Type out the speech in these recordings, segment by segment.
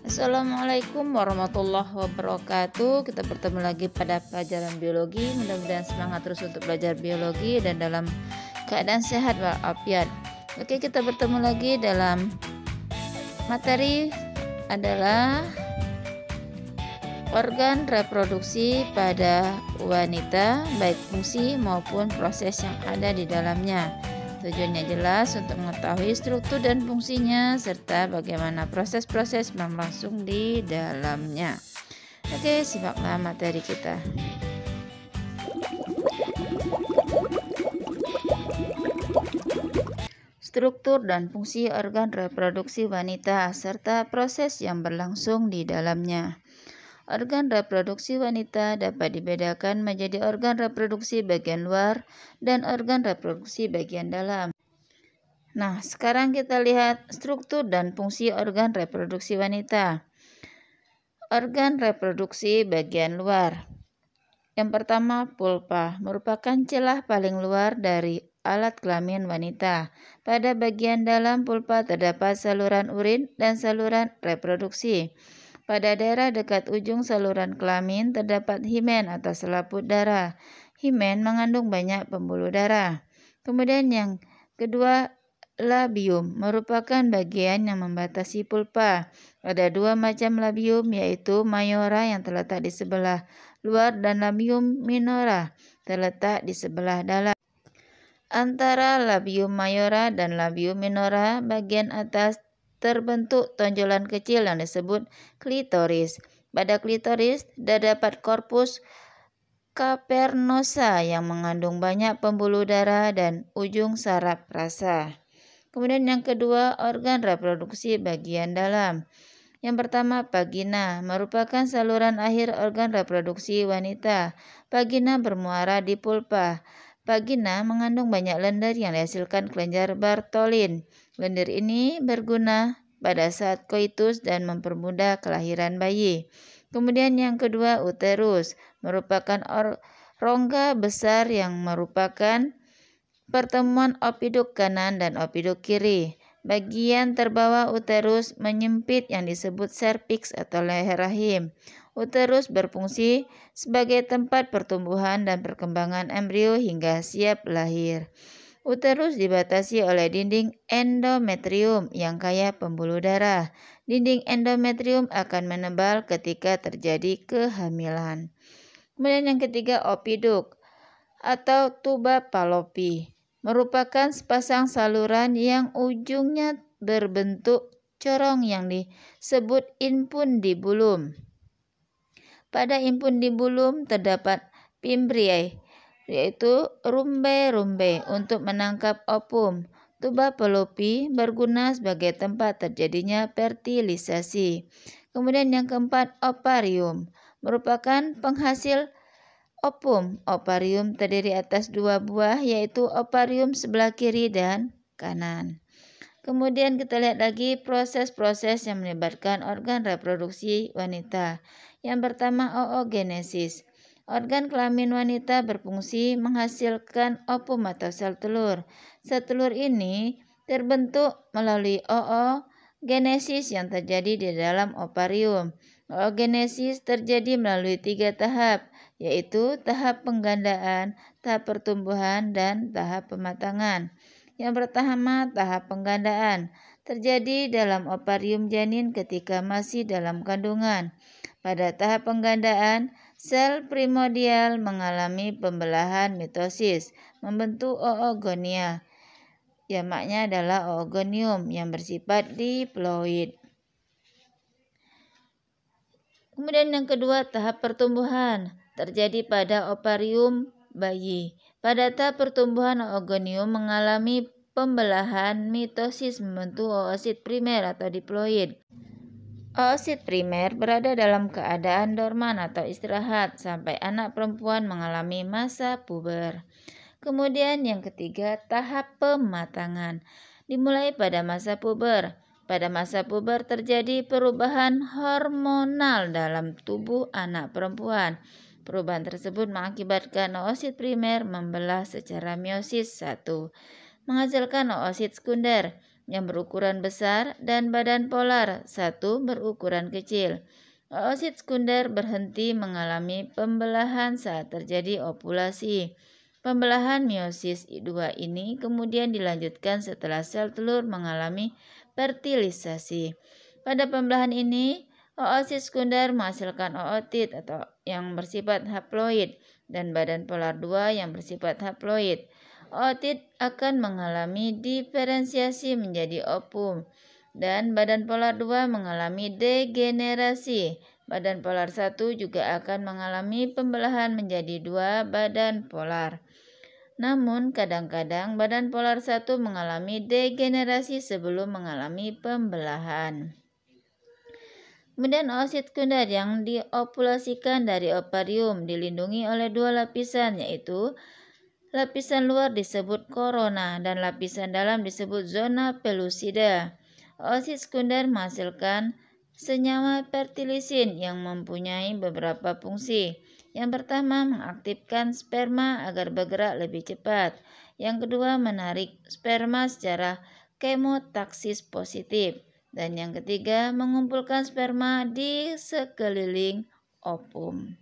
Assalamualaikum warahmatullahi wabarakatuh. Kita bertemu lagi pada pelajaran biologi. Mudah-mudahan semangat terus untuk belajar biologi dan dalam keadaan sehat walafiat. Oke, kita bertemu lagi dalam materi adalah organ reproduksi pada wanita, baik fungsi maupun proses yang ada di dalamnya. Tujuannya jelas untuk mengetahui struktur dan fungsinya serta bagaimana proses-proses berlangsung di dalamnya. Oke, simaklah materi kita. Struktur dan fungsi organ reproduksi wanita serta proses yang berlangsung di dalamnya organ reproduksi wanita dapat dibedakan menjadi organ reproduksi bagian luar dan organ reproduksi bagian dalam. Nah, sekarang kita lihat struktur dan fungsi organ reproduksi wanita. Organ reproduksi bagian luar. Yang pertama, pulpa merupakan celah paling luar dari alat kelamin wanita. Pada bagian dalam pulpa terdapat saluran urin dan saluran reproduksi. Pada daerah dekat ujung saluran kelamin terdapat himen atau selaput darah. Himen mengandung banyak pembuluh darah. Kemudian yang kedua labium merupakan bagian yang membatasi pulpa. Ada dua macam labium yaitu mayora yang terletak di sebelah luar dan labium minora terletak di sebelah dalam. Antara labium mayora dan labium minora bagian atas terbentuk tonjolan kecil yang disebut klitoris. Pada klitoris terdapat korpus cavernosa yang mengandung banyak pembuluh darah dan ujung saraf rasa. Kemudian yang kedua, organ reproduksi bagian dalam. Yang pertama, vagina merupakan saluran akhir organ reproduksi wanita. Vagina bermuara di pulpa. Vagina mengandung banyak lendir yang dihasilkan kelenjar Bartolin. Lendir ini berguna pada saat koitus dan mempermudah kelahiran bayi. Kemudian yang kedua uterus merupakan rongga besar yang merupakan pertemuan opiduk kanan dan opiduk kiri. Bagian terbawah uterus menyempit yang disebut cervix atau leher rahim. Uterus berfungsi sebagai tempat pertumbuhan dan perkembangan embrio hingga siap lahir. Uterus dibatasi oleh dinding endometrium yang kaya pembuluh darah. Dinding endometrium akan menebal ketika terjadi kehamilan. Kemudian yang ketiga opiduk atau tuba palopi merupakan sepasang saluran yang ujungnya berbentuk corong yang disebut impundibulum. Pada impundibulum terdapat pimbriae yaitu rumbe-rumbe untuk menangkap opum. Tuba pelopi berguna sebagai tempat terjadinya fertilisasi. Kemudian yang keempat, oparium merupakan penghasil opum. Oparium terdiri atas dua buah yaitu oparium sebelah kiri dan kanan. Kemudian kita lihat lagi proses-proses yang menyebarkan organ reproduksi wanita. Yang pertama oogenesis. Organ kelamin wanita berfungsi menghasilkan opum atau sel telur. Sel telur ini terbentuk melalui oogenesis yang terjadi di dalam ovarium. Oogenesis terjadi melalui tiga tahap, yaitu tahap penggandaan, tahap pertumbuhan, dan tahap pematangan. Yang pertama, tahap penggandaan terjadi dalam ovarium janin ketika masih dalam kandungan. Pada tahap penggandaan, Sel primordial mengalami pembelahan mitosis, membentuk oogonia. Jamaknya adalah oogonium yang bersifat diploid. Kemudian yang kedua, tahap pertumbuhan terjadi pada ovarium bayi. Pada tahap pertumbuhan oogonium mengalami pembelahan mitosis membentuk oosit primer atau diploid. Oosit oh, primer berada dalam keadaan dorman atau istirahat sampai anak perempuan mengalami masa puber. Kemudian yang ketiga, tahap pematangan. Dimulai pada masa puber. Pada masa puber terjadi perubahan hormonal dalam tubuh anak perempuan. Perubahan tersebut mengakibatkan oosit primer membelah secara miosis 1, menghasilkan oosit sekunder yang berukuran besar dan badan polar satu berukuran kecil. Oosit sekunder berhenti mengalami pembelahan saat terjadi opulasi. Pembelahan meiosis 2 ini kemudian dilanjutkan setelah sel telur mengalami fertilisasi. Pada pembelahan ini, oosit sekunder menghasilkan ootit atau yang bersifat haploid dan badan polar 2 yang bersifat haploid otit akan mengalami diferensiasi menjadi opum dan badan polar 2 mengalami degenerasi. Badan polar 1 juga akan mengalami pembelahan menjadi dua badan polar. Namun kadang-kadang badan polar 1 mengalami degenerasi sebelum mengalami pembelahan. Kemudian oosit kundar yang diopulasikan dari ovarium dilindungi oleh dua lapisan yaitu Lapisan luar disebut korona dan lapisan dalam disebut zona pelusida. Osis sekunder menghasilkan senyawa pertilisin yang mempunyai beberapa fungsi. Yang pertama, mengaktifkan sperma agar bergerak lebih cepat. Yang kedua, menarik sperma secara kemotaksis positif. Dan yang ketiga, mengumpulkan sperma di sekeliling opum.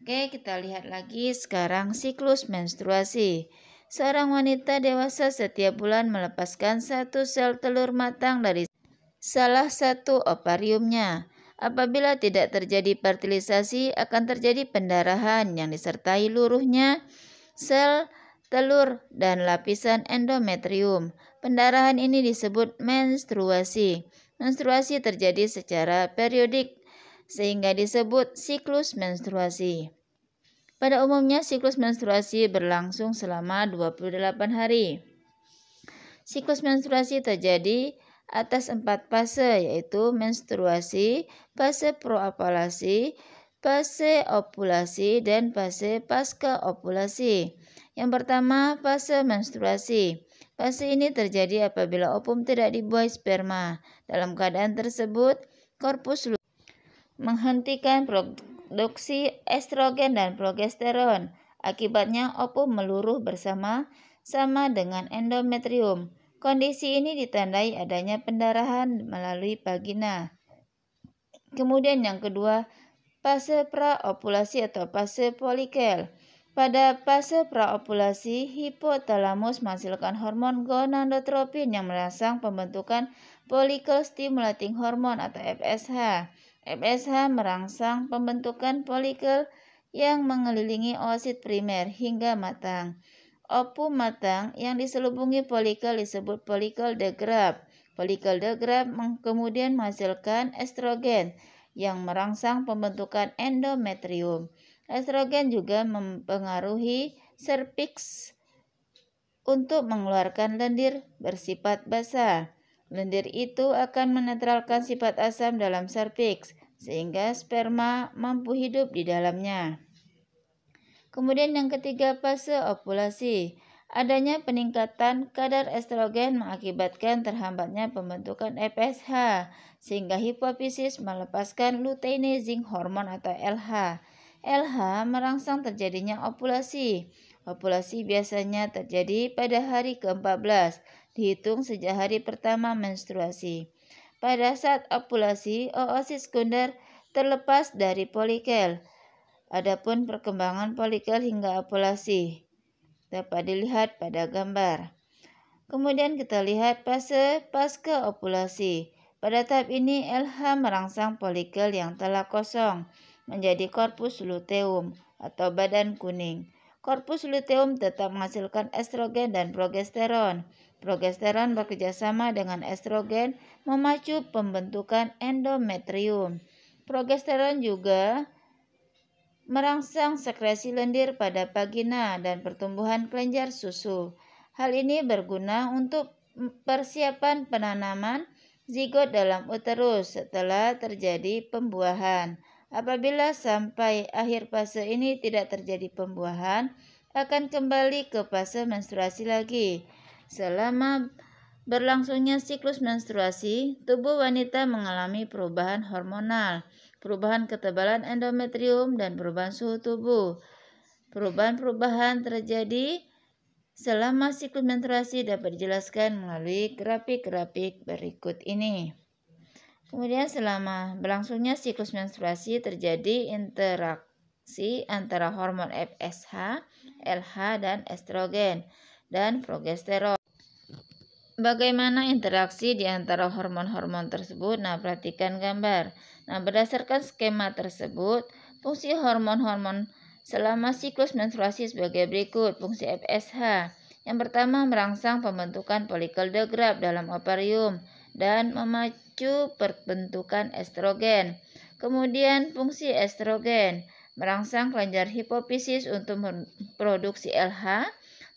Oke, kita lihat lagi sekarang siklus menstruasi. Seorang wanita dewasa setiap bulan melepaskan satu sel telur matang dari salah satu ovariumnya. Apabila tidak terjadi fertilisasi, akan terjadi pendarahan yang disertai luruhnya sel telur dan lapisan endometrium. Pendarahan ini disebut menstruasi. Menstruasi terjadi secara periodik sehingga disebut siklus menstruasi. Pada umumnya siklus menstruasi berlangsung selama 28 hari. Siklus menstruasi terjadi atas empat fase yaitu menstruasi, fase proapalasi, fase ovulasi, dan fase pasca ovulasi. Yang pertama, fase menstruasi. Fase ini terjadi apabila ovum tidak dibuai sperma. Dalam keadaan tersebut, korpus menghentikan produksi estrogen dan progesteron. Akibatnya ovum meluruh bersama sama dengan endometrium. Kondisi ini ditandai adanya pendarahan melalui vagina. Kemudian yang kedua, fase praopulasi atau fase polikel. Pada fase praopulasi, hipotalamus menghasilkan hormon gonadotropin yang merangsang pembentukan Follicle Stimulating Hormone atau FSH. FSH merangsang pembentukan polikel yang mengelilingi oosit primer hingga matang. Opum matang yang diselubungi polikel disebut folikel degrab. Folikel degrab kemudian menghasilkan estrogen yang merangsang pembentukan endometrium. Estrogen juga mempengaruhi serviks untuk mengeluarkan lendir bersifat basah. Lendir itu akan menetralkan sifat asam dalam serviks sehingga sperma mampu hidup di dalamnya. Kemudian yang ketiga fase ovulasi. Adanya peningkatan kadar estrogen mengakibatkan terhambatnya pembentukan FSH sehingga hipofisis melepaskan luteinizing hormon atau LH. LH merangsang terjadinya ovulasi. Populasi biasanya terjadi pada hari ke-14, dihitung sejak hari pertama menstruasi. Pada saat ovulasi, oosis sekunder terlepas dari polikel. Adapun perkembangan polikel hingga ovulasi dapat dilihat pada gambar. Kemudian kita lihat fase pasca ovulasi. Pada tahap ini LH merangsang polikel yang telah kosong menjadi korpus luteum atau badan kuning. Korpus luteum tetap menghasilkan estrogen dan progesteron. Progesteron bekerjasama dengan estrogen memacu pembentukan endometrium. Progesteron juga merangsang sekresi lendir pada vagina dan pertumbuhan kelenjar susu. Hal ini berguna untuk persiapan penanaman zigot dalam uterus setelah terjadi pembuahan. Apabila sampai akhir fase ini tidak terjadi pembuahan, akan kembali ke fase menstruasi lagi. Selama berlangsungnya siklus menstruasi, tubuh wanita mengalami perubahan hormonal, perubahan ketebalan endometrium, dan perubahan suhu tubuh. Perubahan-perubahan terjadi selama siklus menstruasi dapat dijelaskan melalui grafik-grafik berikut ini. Kemudian selama berlangsungnya siklus menstruasi terjadi interaksi antara hormon FSH, LH, dan estrogen dan progesteron. Bagaimana interaksi di antara hormon-hormon tersebut? Nah, perhatikan gambar. Nah, berdasarkan skema tersebut, fungsi hormon-hormon selama siklus menstruasi sebagai berikut. Fungsi FSH. Yang pertama, merangsang pembentukan folikel degrab dalam ovarium dan memacu memicu perbentukan estrogen. Kemudian fungsi estrogen merangsang kelenjar hipofisis untuk produksi LH,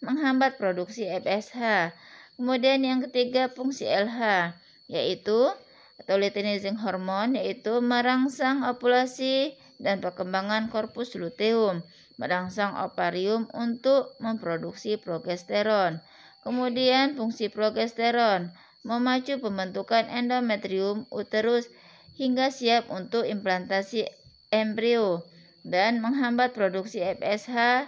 menghambat produksi FSH. Kemudian yang ketiga fungsi LH yaitu atau luteinizing hormon yaitu merangsang ovulasi dan perkembangan korpus luteum, merangsang ovarium untuk memproduksi progesteron. Kemudian fungsi progesteron memacu pembentukan endometrium uterus hingga siap untuk implantasi embrio dan menghambat produksi FSH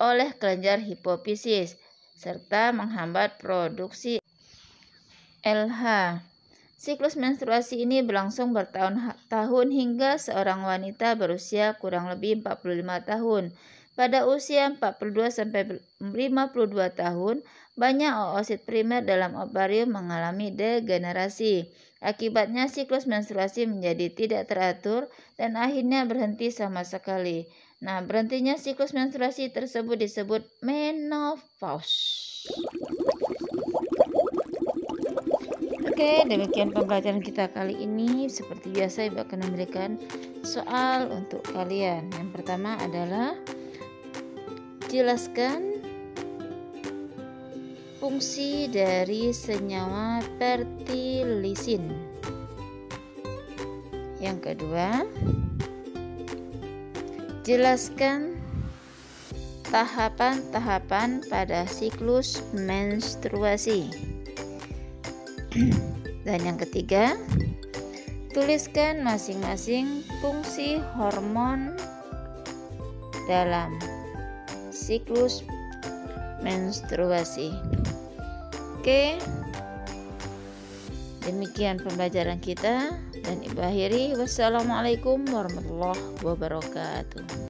oleh kelenjar hipofisis serta menghambat produksi LH. Siklus menstruasi ini berlangsung bertahun-tahun hingga seorang wanita berusia kurang lebih 45 tahun pada usia 42-52 tahun, banyak oosit primer dalam ovarium mengalami degenerasi. Akibatnya siklus menstruasi menjadi tidak teratur dan akhirnya berhenti sama sekali. Nah, berhentinya siklus menstruasi tersebut disebut menopause. Oke, demikian pembelajaran kita kali ini. Seperti biasa, Ibu akan memberikan soal untuk kalian. Yang pertama adalah Jelaskan fungsi dari senyawa pertilisin. Yang kedua, jelaskan tahapan-tahapan pada siklus menstruasi. Dan yang ketiga, tuliskan masing-masing fungsi hormon dalam siklus menstruasi. Oke. Demikian pembelajaran kita dan ibu akhiri wassalamualaikum warahmatullahi wabarakatuh.